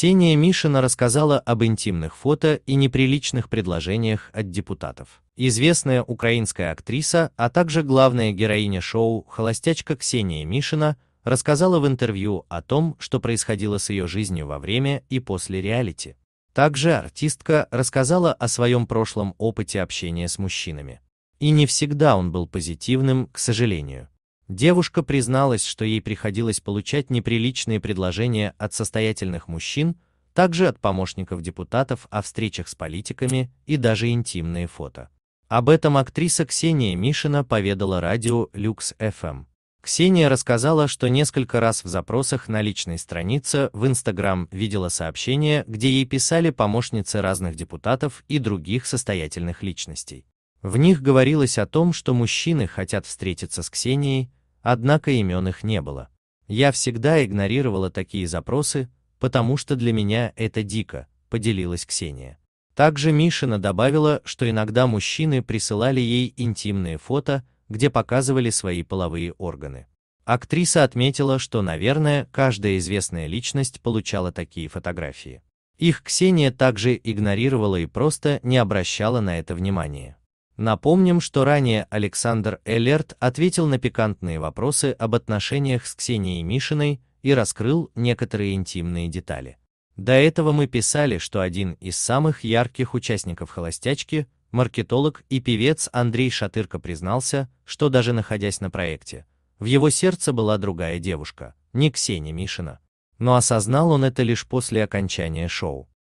Ксения Мишина рассказала об интимных фото и неприличных предложениях от депутатов. Известная украинская актриса, а также главная героиня шоу «Холостячка» Ксения Мишина рассказала в интервью о том, что происходило с ее жизнью во время и после реалити. Также артистка рассказала о своем прошлом опыте общения с мужчинами. И не всегда он был позитивным, к сожалению. Девушка призналась, что ей приходилось получать неприличные предложения от состоятельных мужчин, также от помощников депутатов о встречах с политиками и даже интимные фото. Об этом актриса Ксения Мишина поведала радио Люкс FM. Ксения рассказала, что несколько раз в запросах на личной странице в Инстаграм видела сообщения, где ей писали помощницы разных депутатов и других состоятельных личностей. В них говорилось о том, что мужчины хотят встретиться с Ксенией, Однако имен их не было. Я всегда игнорировала такие запросы, потому что для меня это дико, поделилась Ксения. Также Мишина добавила, что иногда мужчины присылали ей интимные фото, где показывали свои половые органы. Актриса отметила, что, наверное, каждая известная личность получала такие фотографии. Их Ксения также игнорировала и просто не обращала на это внимания. Напомним, что ранее Александр Эллерт ответил на пикантные вопросы об отношениях с Ксенией Мишиной и раскрыл некоторые интимные детали. До этого мы писали, что один из самых ярких участников «Холостячки» маркетолог и певец Андрей Шатырко признался, что даже находясь на проекте, в его сердце была другая девушка, не Ксения Мишина. Но осознал он это лишь после окончания шоу.